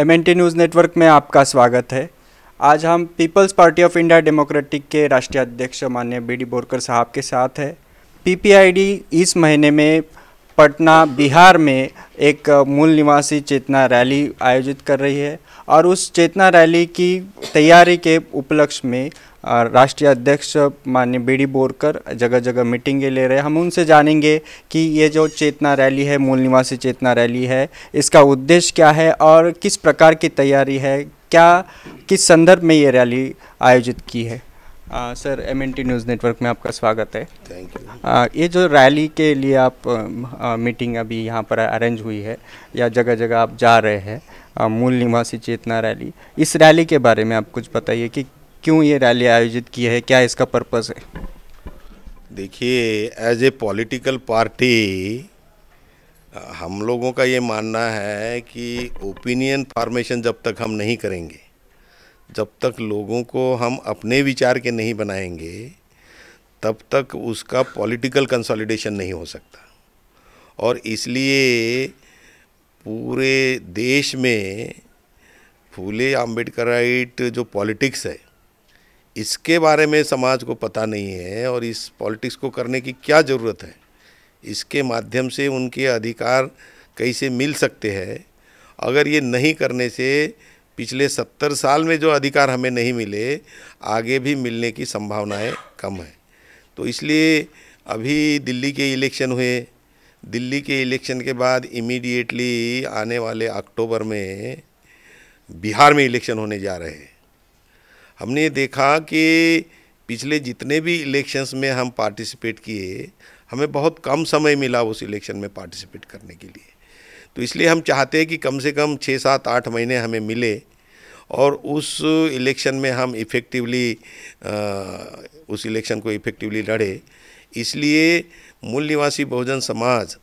M news network में आपका स्वागत है आज हम Peoples Party of India Democratic के राष्ट्रीय अध्यक्ष मान्य बी डी बोरकर साहब के साथ है पीपीआईडी इस महीने में पटना बिहार में एक मूल निवासी चेतना रैली आयोजित कर रही है और उस चेतना रैली की तैयारी के उपलक्ष्य में राष्ट्रीय अध्यक्ष माननीय बी बोरकर जगह जगह मीटिंगें ले रहे हैं हम उनसे जानेंगे कि ये जो चेतना रैली है मूल निवासी चेतना रैली है इसका उद्देश्य क्या है और किस प्रकार की तैयारी है क्या किस संदर्भ में ये रैली आयोजित की है आ, सर एम न्यूज़ नेटवर्क में आपका स्वागत है थैंक यू ये जो रैली के लिए आप आ, मीटिंग अभी यहाँ पर अरेंज हुई है या जगह जगह आप जा रहे हैं मूल निवासी चेतना रैली इस रैली के बारे में आप कुछ बताइए कि क्यों ये रैली आयोजित की है क्या इसका पर्पस है देखिए एज ए पॉलिटिकल पार्टी हम लोगों का ये मानना है कि ओपिनियन फार्मेशन जब तक हम नहीं करेंगे जब तक लोगों को हम अपने विचार के नहीं बनाएंगे तब तक उसका पॉलिटिकल कंसोलिडेशन नहीं हो सकता और इसलिए पूरे देश में फूले आम्बेडकराइट जो पॉलिटिक्स है इसके बारे में समाज को पता नहीं है और इस पॉलिटिक्स को करने की क्या ज़रूरत है इसके माध्यम से उनके अधिकार कैसे मिल सकते हैं अगर ये नहीं करने से पिछले सत्तर साल में जो अधिकार हमें नहीं मिले आगे भी मिलने की संभावनाएं कम है तो इसलिए अभी दिल्ली के इलेक्शन हुए दिल्ली के इलेक्शन के बाद इमीडिएटली आने वाले अक्टूबर में बिहार में इलेक्शन होने जा रहे हैं हमने देखा कि पिछले जितने भी इलेक्शंस में हम पार्टिसिपेट किए हमें बहुत कम समय मिला उस इलेक्शन में पार्टिसिपेट करने के लिए तो इसलिए हम चाहते हैं कि कम से कम छः सात आठ महीने हमें मिले और उस इलेक्शन में हम इफ़ेक्टिवली उस इलेक्शन को इफ़ेक्टिवली लड़े इसलिए मूल निवासी बहुजन समाज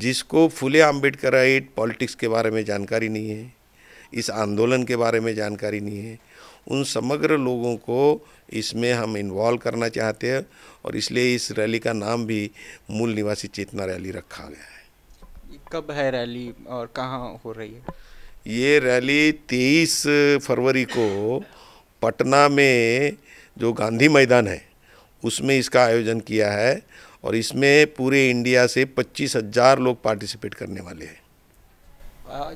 जिसको फुले आम्बेडकराइट पॉलिटिक्स के बारे में जानकारी नहीं है इस आंदोलन के बारे में जानकारी नहीं है उन समग्र लोगों को इसमें हम इन्वॉल्व करना चाहते हैं और इसलिए इस रैली का नाम भी मूल निवासी चेतना रैली रखा गया है कब है रैली और कहाँ हो रही है ये रैली 23 फरवरी को पटना में जो गांधी मैदान है उसमें इसका आयोजन किया है और इसमें पूरे इंडिया से पच्चीस हजार लोग पार्टिसिपेट करने वाले हैं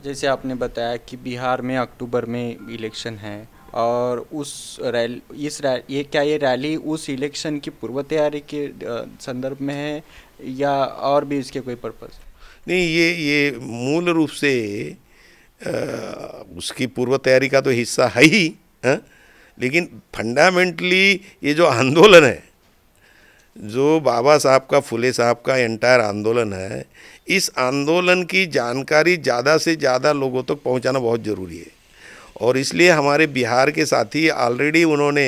जैसे आपने बताया कि बिहार में अक्टूबर में इलेक्शन है और उस रैली इस रैली ये क्या ये रैली उस इलेक्शन की पूर्व तैयारी के संदर्भ में है या और भी इसके कोई पर्पज़ नहीं ये ये मूल रूप से आ, उसकी पूर्व तैयारी का तो हिस्सा है ही है हाँ? लेकिन फंडामेंटली ये जो आंदोलन है जो बाबा साहब का फुले साहब का एंटायर आंदोलन है इस आंदोलन की जानकारी ज़्यादा से ज़्यादा लोगों तक तो पहुंचाना बहुत ज़रूरी है और इसलिए हमारे बिहार के साथी ऑलरेडी उन्होंने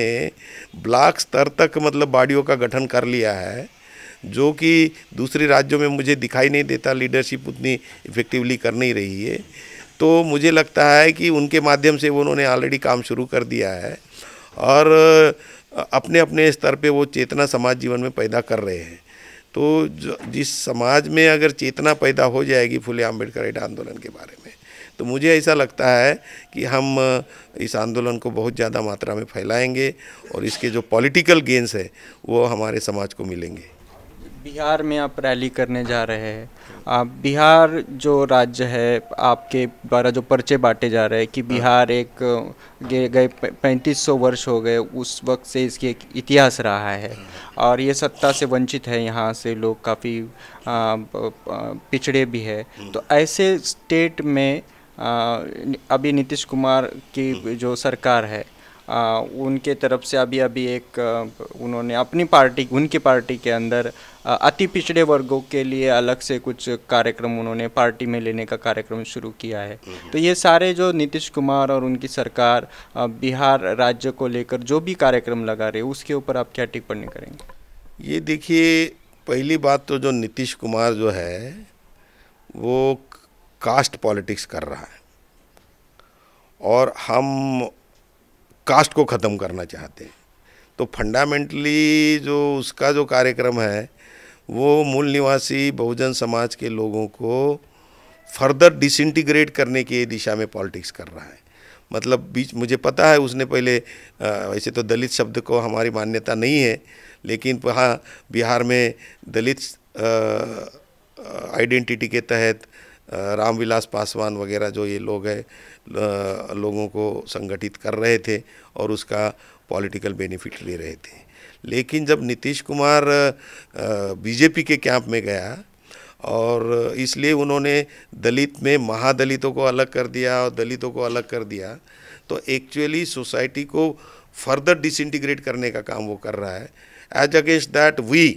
ब्लॉक स्तर तक मतलब बाड़ियों का गठन कर लिया है जो कि दूसरे राज्यों में मुझे दिखाई नहीं देता लीडरशिप उतनी इफ़ेक्टिवली कर नहीं रही है तो मुझे लगता है कि उनके माध्यम से उन्होंने ऑलरेडी काम शुरू कर दिया है और अपने अपने स्तर पे वो चेतना समाज जीवन में पैदा कर रहे हैं तो जिस समाज में अगर चेतना पैदा हो जाएगी फुले आम्बेडकर आंदोलन के बारे में तो मुझे ऐसा लगता है कि हम इस आंदोलन को बहुत ज़्यादा मात्रा में फैलाएंगे और इसके जो पॉलिटिकल गेंस है वो हमारे समाज को मिलेंगे बिहार में आप रैली करने जा रहे हैं आप बिहार जो राज्य है आपके द्वारा जो पर्चे बांटे जा रहे हैं कि हाँ। बिहार एक गए पैंतीस सौ वर्ष हो गए उस वक्त से इसकी एक इतिहास रहा है और ये सत्ता से वंचित है यहाँ से लोग काफ़ी पिछड़े भी है हाँ। तो ऐसे स्टेट में अभी नीतीश कुमार की हाँ। जो सरकार है आ, उनके तरफ से अभी अभी एक उन्होंने अपनी पार्टी उनकी पार्टी के अंदर अति पिछड़े वर्गों के लिए अलग से कुछ कार्यक्रम उन्होंने पार्टी में लेने का कार्यक्रम शुरू किया है हम्म। तो ये सारे जो नीतीश कुमार और उनकी सरकार बिहार राज्य को लेकर जो भी कार्यक्रम लगा रहे उसके ऊपर आप क्या टिप्पणी करेंगे ये देखिए पहली बात तो जो नीतीश कुमार जो है वो कास्ट पॉलिटिक्स कर रहा है और हम कास्ट को ख़त्म करना चाहते हैं तो फंडामेंटली जो उसका जो कार्यक्रम है वो मूल निवासी बहुजन समाज के लोगों को फर्दर डिसइंटीग्रेट करने की दिशा में पॉलिटिक्स कर रहा है मतलब बीच मुझे पता है उसने पहले वैसे तो दलित शब्द को हमारी मान्यता नहीं है लेकिन वहाँ बिहार में दलित आइडेंटिटी के तहत रामविलास पासवान वगैरह जो ये लोग हैं लोगों को संगठित कर रहे थे और उसका पॉलिटिकल बेनिफिट ले रहे थे लेकिन जब नीतीश कुमार बीजेपी के कैंप में गया और इसलिए उन्होंने दलित में महादलितों को अलग कर दिया और दलितों को अलग कर दिया तो एक्चुअली सोसाइटी को फर्दर डिसइंटीग्रेट करने का काम वो कर रहा है as against that we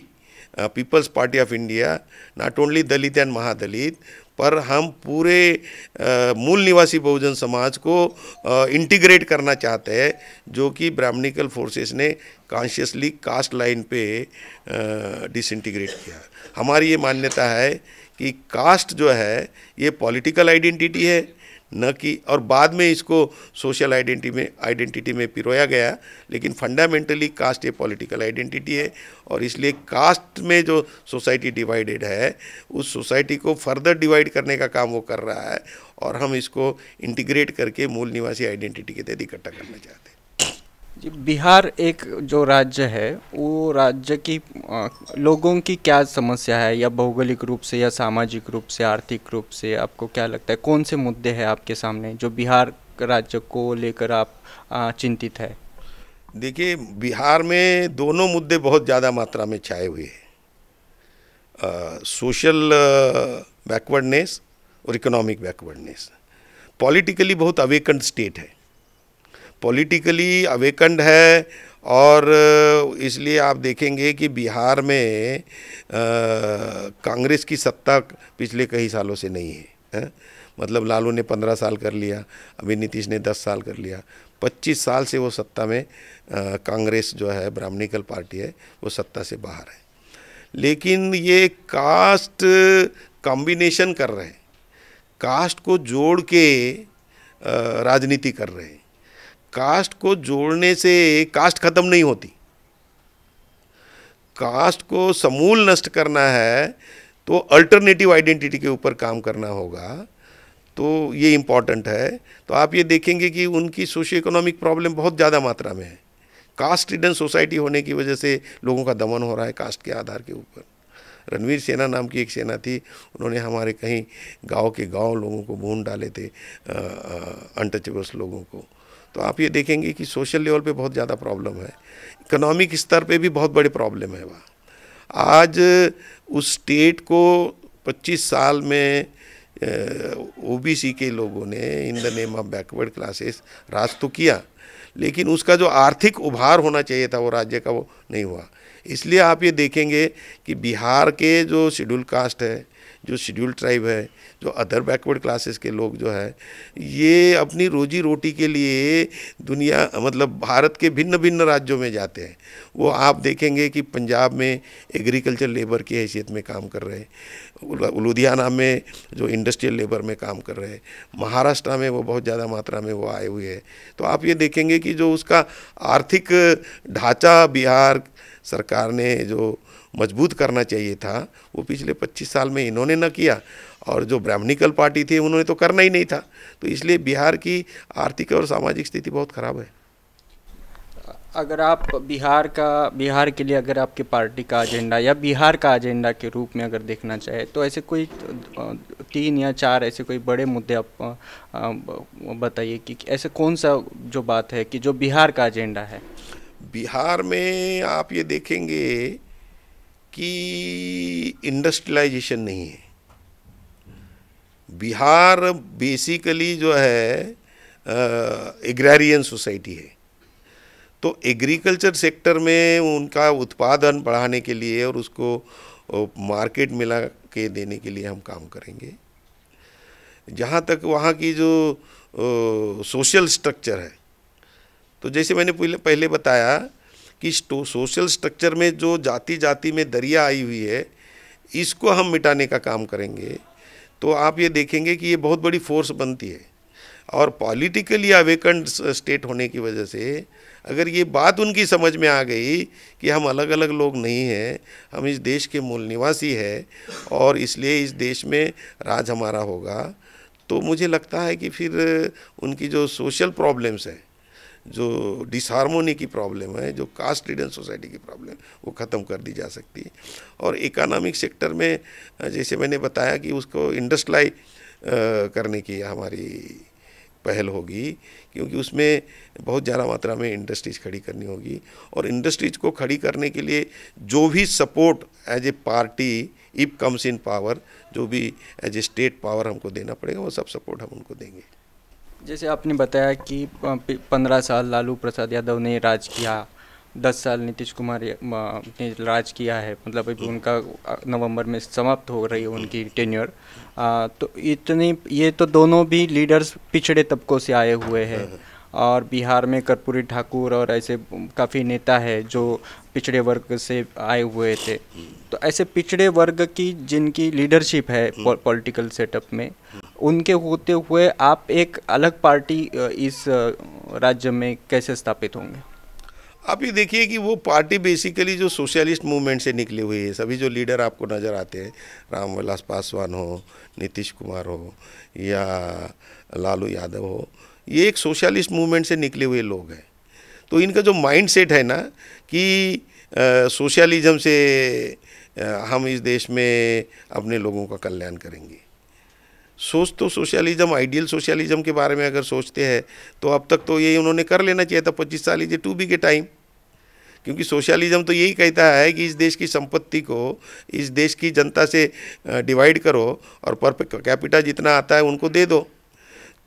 Peoples Party of India not only Dalit and Mahadalit पर हम पूरे uh, मूल निवासी बहुजन समाज को इंटीग्रेट uh, करना चाहते हैं जो कि ब्राह्मणिकल फोर्सेस ने कॉन्शियसली कास्ट लाइन पे डिसइंटीग्रेट uh, किया हमारी ये मान्यता है कि कास्ट जो है ये पॉलिटिकल आइडेंटिटी है न कि और बाद में इसको सोशल आइडेंटिटी में आइडेंटिटी में पिरोया गया लेकिन फंडामेंटली कास्ट ये पॉलिटिकल आइडेंटिटी है और इसलिए कास्ट में जो सोसाइटी डिवाइडेड है उस सोसाइटी को फर्दर डिवाइड करने का काम वो कर रहा है और हम इसको इंटीग्रेट करके मूल निवासी आइडेंटिटी के तहत इकट्ठा करना चाहते हैं जी बिहार एक जो राज्य है वो राज्य की लोगों की क्या समस्या है या भौगोलिक रूप से या सामाजिक रूप से आर्थिक रूप से आपको क्या लगता है कौन से मुद्दे हैं आपके सामने जो बिहार राज्य को लेकर आप चिंतित है देखिए बिहार में दोनों मुद्दे बहुत ज़्यादा मात्रा में छाए हुए हैं सोशल बैकवर्डनेस और इकोनॉमिक बैकवर्डनेस पॉलिटिकली बहुत अवेकंड स्टेट है पॉलिटिकली अवेकंड है और इसलिए आप देखेंगे कि बिहार में कांग्रेस की सत्ता पिछले कई सालों से नहीं है, है? मतलब लालू ने पंद्रह साल कर लिया अभी नीतीश ने दस साल कर लिया पच्चीस साल से वो सत्ता में कांग्रेस जो है ब्राह्मणिकल पार्टी है वो सत्ता से बाहर है लेकिन ये कास्ट कॉम्बिनेशन कर रहे हैं कास्ट को जोड़ के राजनीति कर रहे हैं कास्ट को जोड़ने से कास्ट खत्म नहीं होती कास्ट को समूल नष्ट करना है तो अल्टरनेटिव आइडेंटिटी के ऊपर काम करना होगा तो ये इम्पॉर्टेंट है तो आप ये देखेंगे कि उनकी सोशियो इकोनॉमिक प्रॉब्लम बहुत ज़्यादा मात्रा में है कास्ट रिडन सोसाइटी होने की वजह से लोगों का दमन हो रहा है कास्ट के आधार के ऊपर रणवीर सेना नाम की एक सेना थी उन्होंने हमारे कहीं गांव के गांव लोगों को भून डाले थे अनटचेबल्स लोगों को तो आप ये देखेंगे कि सोशल लेवल पे बहुत ज़्यादा प्रॉब्लम है इकोनॉमिक स्तर पे भी बहुत बड़ी प्रॉब्लम है वहाँ आज उस स्टेट को 25 साल में ओबीसी के लोगों ने in the name of backward classes राज तो किया लेकिन उसका जो आर्थिक उभार होना चाहिए था वो राज्य का वो नहीं हुआ इसलिए आप ये देखेंगे कि बिहार के जो शेड्यूल कास्ट है जो शेड्यूल ट्राइब है जो अदर बैकवर्ड क्लासेस के लोग जो है ये अपनी रोजी रोटी के लिए दुनिया मतलब भारत के भिन्न भिन्न राज्यों में जाते हैं वो आप देखेंगे कि पंजाब में एग्रीकल्चर लेबर की हैसियत में काम कर रहे हैं लुधियाना में जो इंडस्ट्रियल लेबर में काम कर रहे हैं महाराष्ट्र में वो बहुत ज़्यादा मात्रा में वो आए हुए हैं तो आप ये देखेंगे कि जो उसका आर्थिक ढांचा बिहार सरकार ने जो मजबूत करना चाहिए था वो पिछले 25 साल में इन्होंने न किया और जो ब्राह्मणिकल पार्टी थी उन्होंने तो करना ही नहीं था तो इसलिए बिहार की आर्थिक और सामाजिक स्थिति बहुत ख़राब है अगर आप बिहार का बिहार के लिए अगर आपकी पार्टी का एजेंडा या बिहार का एजेंडा के रूप में अगर देखना चाहे तो ऐसे कोई तीन या चार ऐसे कोई बड़े मुद्दे आप बताइए कि ऐसे कौन सा जो बात है कि जो बिहार का एजेंडा है बिहार में आप ये देखेंगे कि इंडस्ट्रियलाइजेशन नहीं है बिहार बेसिकली जो है एग्रेरियन सोसाइटी है तो एग्रीकल्चर सेक्टर में उनका उत्पादन बढ़ाने के लिए और उसको मार्केट मिला के देने के लिए हम काम करेंगे जहाँ तक वहाँ की जो सोशल स्ट्रक्चर है तो जैसे मैंने पहले बताया कि सोशल स्ट्रक्चर में जो जाति जाति में दरिया आई हुई है इसको हम मिटाने का काम करेंगे तो आप ये देखेंगे कि ये बहुत बड़ी फोर्स बनती है और पॉलिटिकली अवेकंड स्टेट होने की वजह से अगर ये बात उनकी समझ में आ गई कि हम अलग अलग लोग नहीं हैं हम इस देश के मूल निवासी हैं और इसलिए इस देश में राज हमारा होगा तो मुझे लगता है कि फिर उनकी जो सोशल प्रॉब्लम्स हैं जो डिसहारमोनी की प्रॉब्लम है जो कास्ट रिडन सोसाइटी की प्रॉब्लम वो ख़त्म कर दी जा सकती है और इकोनॉमिक सेक्टर में जैसे मैंने बताया कि उसको इंडस्ट्रलाई करने की हमारी पहल होगी क्योंकि उसमें बहुत ज़्यादा मात्रा में इंडस्ट्रीज खड़ी करनी होगी और इंडस्ट्रीज को खड़ी करने के लिए जो भी support as a party if comes in power जो भी एज ए स्टेट पावर हमको देना पड़ेगा वो सब सपोर्ट हम उनको देंगे जैसे आपने बताया कि पंद्रह साल लालू प्रसाद यादव ने राज किया दस साल नीतीश कुमार ने राज किया है मतलब अभी उनका नवंबर में समाप्त हो रही है उनकी टेन्यर तो इतने ये तो दोनों भी लीडर्स पिछड़े तबकों से आए हुए हैं और बिहार में कर्पूरी ठाकुर और ऐसे काफ़ी नेता है जो पिछड़े वर्ग से आए हुए थे तो ऐसे पिछड़े वर्ग की जिनकी लीडरशिप है पॉलिटिकल सेटअप में उनके होते हुए आप एक अलग पार्टी इस राज्य में कैसे स्थापित होंगे आप ये देखिए कि वो पार्टी बेसिकली जो सोशलिस्ट मूवमेंट से निकले हुए है सभी जो लीडर आपको नज़र आते हैं रामविलास पासवान हो नीतीश कुमार हो या लालू यादव हो ये एक सोशलिस्ट मूवमेंट से निकले हुए लोग हैं तो इनका जो माइंड सेट है ना कि सोशलिज्म से आ, हम इस देश में अपने लोगों का कल्याण करेंगे सोच तो सोशलिज्म आइडियल सोशलिज्म के बारे में अगर सोचते हैं तो अब तक तो यही उन्होंने कर लेना चाहिए था पच्चीस साल इज टू बी के टाइम क्योंकि सोशलिज्म तो यही कहता है कि इस देश की संपत्ति को इस देश की जनता से डिवाइड करो और पर कैपिटा जितना आता है उनको दे दो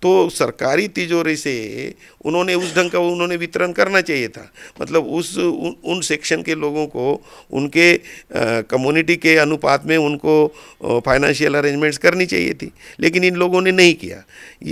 तो सरकारी तिजोरी से उन्होंने उस ढंग का उन्होंने वितरण करना चाहिए था मतलब उस उन, उन सेक्शन के लोगों को उनके कम्युनिटी के अनुपात में उनको फाइनेंशियल अरेंजमेंट्स करनी चाहिए थी लेकिन इन लोगों ने नहीं किया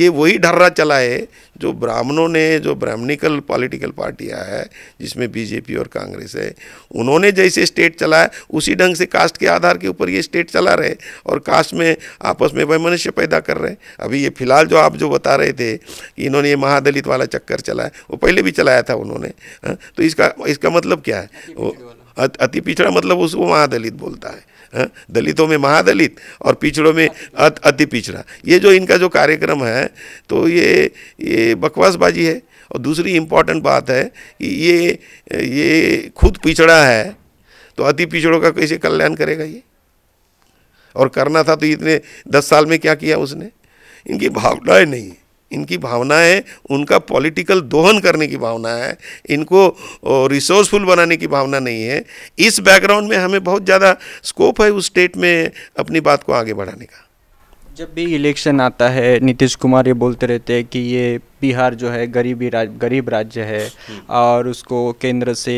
ये वही ढर्रा चला है जो ब्राह्मणों ने जो ब्राह्मणिकल पॉलिटिकल पार्टियाँ है जिसमें बीजेपी और कांग्रेस है उन्होंने जैसे स्टेट चलाया उसी ढंग से कास्ट के आधार के ऊपर ये स्टेट चला रहे और कास्ट में आपस में वह मनुष्य पैदा कर रहे हैं अभी ये फिलहाल जो आप जो बता रहे थे कि इन्होंने ये महादलित वाला चक्कर चलाया वो पहले भी चलाया था उन्होंने हाँ? तो इसका इसका मतलब क्या है वो अति पिछड़ा मतलब उसको महादलित बोलता है हाँ? दलितों में महादलित और पिछड़ों में अति पिछड़ा ये जो इनका जो कार्यक्रम है तो ये ये बकवासबाजी है और दूसरी इम्पॉर्टेंट बात है कि ये ये खुद पिछड़ा है तो अति पिछड़ों का कैसे कल्याण करेगा ये और करना था तो इतने दस साल में क्या किया उसने इनकी भावनाएं नहीं इनकी भावना है उनका पॉलिटिकल दोहन करने की भावना है इनको रिसोर्सफुल बनाने की भावना नहीं है इस बैकग्राउंड में हमें बहुत ज़्यादा स्कोप है उस स्टेट में अपनी बात को आगे बढ़ाने का जब भी इलेक्शन आता है नीतीश कुमार ये बोलते रहते हैं कि ये बिहार जो है गरीबी राज गरीब राज्य है हम्म। और उसको केंद्र से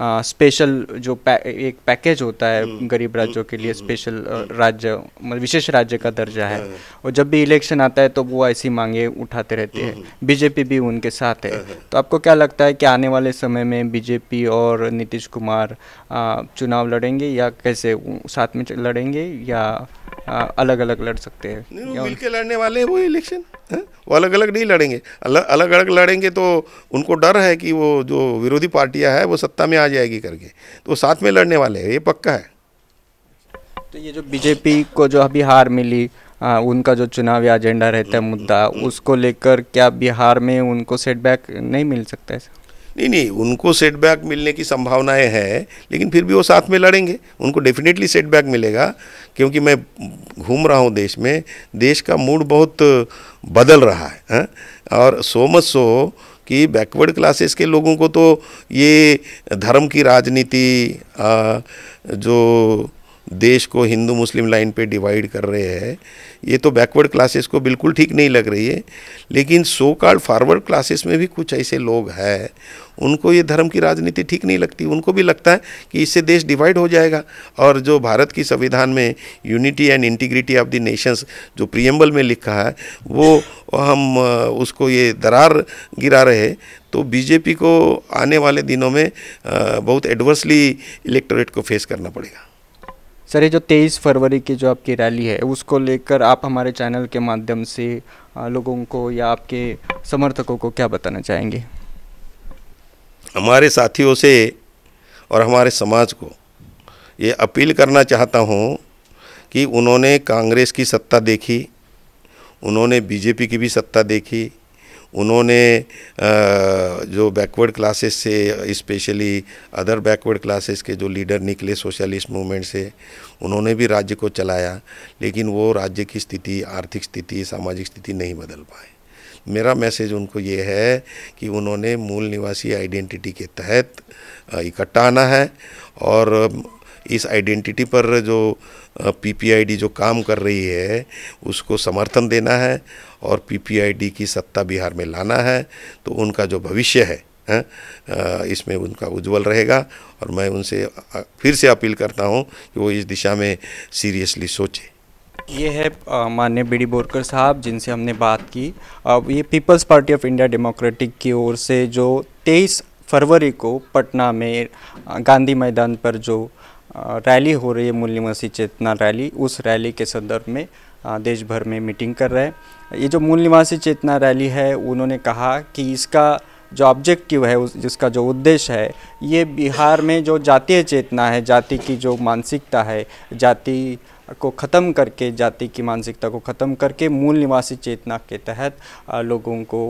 आ, स्पेशल जो पै, एक पैकेज होता है हम्म। गरीब राज्यों के लिए स्पेशल हम्म। राज्य मतलब विशेष राज्य का दर्जा है हाँ। और जब भी इलेक्शन आता है तो वो ऐसी मांगे उठाते रहते हैं बीजेपी भी उनके साथ है हाँ। तो आपको क्या लगता है कि आने वाले समय में बीजेपी और नीतीश कुमार आ, चुनाव लड़ेंगे या कैसे साथ में लड़ेंगे या अलग अलग लड़ सकते हैं मिल के लड़ने वाले हैं वो इलेक्शन वो अलग अलग नहीं लड़ेंगे अलग अलग अलग लड़ेंगे तो उनको डर है कि वो जो विरोधी पार्टियां हैं वो सत्ता में आ जाएगी करके तो साथ में लड़ने वाले हैं ये पक्का है तो ये जो बीजेपी को जो अभी हार मिली आ, उनका जो चुनावी एजेंडा रहता है मुद्दा उसको लेकर क्या बिहार में उनको सेटबैक नहीं मिल सकता है नहीं नहीं उनको सेटबैक मिलने की संभावनाएं हैं लेकिन फिर भी वो साथ में लड़ेंगे उनको डेफिनेटली सेटबैक मिलेगा क्योंकि मैं घूम रहा हूँ देश में देश का मूड बहुत बदल रहा है, है? हाँ? और सो मच सो कि बैकवर्ड क्लासेस के लोगों को तो ये धर्म की राजनीति जो देश को हिंदू मुस्लिम लाइन पे डिवाइड कर रहे हैं ये तो बैकवर्ड क्लासेस को बिल्कुल ठीक नहीं लग रही है लेकिन सो कार्ड फॉरवर्ड क्लासेस में भी कुछ ऐसे लोग हैं उनको ये धर्म की राजनीति ठीक नहीं लगती उनको भी लगता है कि इससे देश डिवाइड हो जाएगा और जो भारत की संविधान में unity and integrity of the nations जो प्रियम्बल में लिखा है वो हम उसको ये दरार गिरा रहे तो बीजेपी को आने वाले दिनों में बहुत एडवर्सली इलेक्टोरेट को फेस करना पड़ेगा सर ये जो तेईस फरवरी की जो आपकी रैली है उसको लेकर आप हमारे चैनल के माध्यम से लोगों को या आपके समर्थकों को क्या बताना चाहेंगे हमारे साथियों से और हमारे समाज को ये अपील करना चाहता हूँ कि उन्होंने कांग्रेस की सत्ता देखी उन्होंने बीजेपी की भी सत्ता देखी उन्होंने जो बैकवर्ड क्लासेस से स्पेशली अदर बैकवर्ड क्लासेस के जो लीडर निकले सोशलिस्ट मूवमेंट से उन्होंने भी राज्य को चलाया लेकिन वो राज्य की स्थिति आर्थिक स्थिति सामाजिक स्थिति नहीं बदल पाए मेरा मैसेज उनको ये है कि उन्होंने मूल निवासी आइडेंटिटी के तहत इकट्ठा आना है और इस आइडेंटिटी पर जो पीपीआईडी जो काम कर रही है उसको समर्थन देना है और पीपीआईडी की सत्ता बिहार में लाना है तो उनका जो भविष्य है इसमें उनका उज्जवल रहेगा और मैं उनसे फिर से अपील करता हूं कि वो इस दिशा में सीरियसली सोचे ये है माननीय बी डी बोरकर साहब जिनसे हमने बात की अब ये Peoples Party of India Democratic की ओर से जो 23 फरवरी को पटना में गांधी मैदान पर जो रैली हो रही है मूल्यवासी चेतना रैली उस रैली के संदर्भ में देश भर में मीटिंग कर रहे हैं ये जो मूल निवासी चेतना रैली है उन्होंने कहा कि इसका जो ऑब्जेक्टिव है उस जिसका जो उद्देश्य है ये बिहार में जो जातीय चेतना है जाति की जो मानसिकता है जाति को ख़त्म करके जाति की मानसिकता को ख़त्म करके मूल निवासी चेतना के तहत लोगों को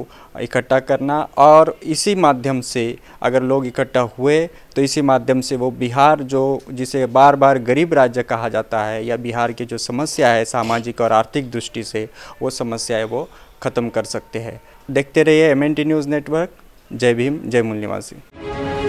इकट्ठा करना और इसी माध्यम से अगर लोग इकट्ठा हुए तो इसी माध्यम से वो बिहार जो जिसे बार बार गरीब राज्य कहा जाता है या बिहार की जो समस्या है सामाजिक और आर्थिक दृष्टि से वो समस्याएँ वो ख़त्म कर सकते हैं देखते रहिए एम न्यूज़ नेटवर्क जय भीम जय मूल निवासी